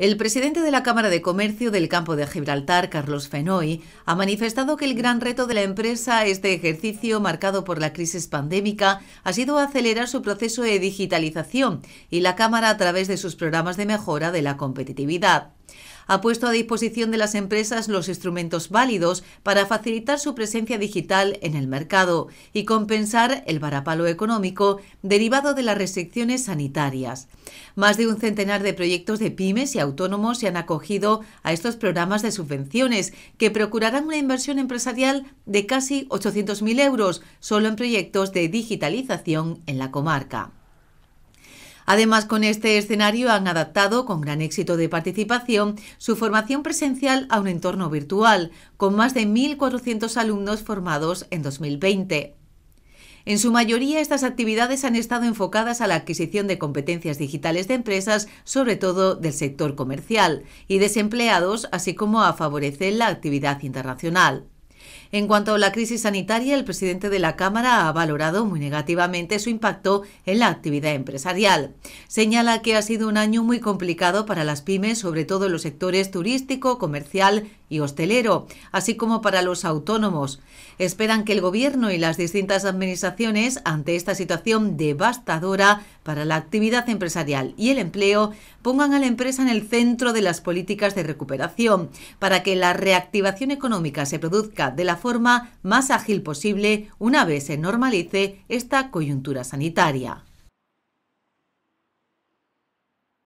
El presidente de la Cámara de Comercio del Campo de Gibraltar, Carlos Fenoy, ha manifestado que el gran reto de la empresa este ejercicio marcado por la crisis pandémica ha sido acelerar su proceso de digitalización y la Cámara a través de sus programas de mejora de la competitividad ha puesto a disposición de las empresas los instrumentos válidos para facilitar su presencia digital en el mercado y compensar el varapalo económico derivado de las restricciones sanitarias. Más de un centenar de proyectos de pymes y autónomos se han acogido a estos programas de subvenciones que procurarán una inversión empresarial de casi 800.000 euros solo en proyectos de digitalización en la comarca. Además, con este escenario han adaptado, con gran éxito de participación, su formación presencial a un entorno virtual, con más de 1.400 alumnos formados en 2020. En su mayoría, estas actividades han estado enfocadas a la adquisición de competencias digitales de empresas, sobre todo del sector comercial y desempleados, así como a favorecer la actividad internacional. En cuanto a la crisis sanitaria, el presidente de la Cámara ha valorado muy negativamente su impacto en la actividad empresarial. Señala que ha sido un año muy complicado para las pymes, sobre todo en los sectores turístico, comercial, y hostelero, así como para los autónomos. Esperan que el Gobierno y las distintas administraciones, ante esta situación devastadora para la actividad empresarial y el empleo, pongan a la empresa en el centro de las políticas de recuperación, para que la reactivación económica se produzca de la forma más ágil posible una vez se normalice esta coyuntura sanitaria.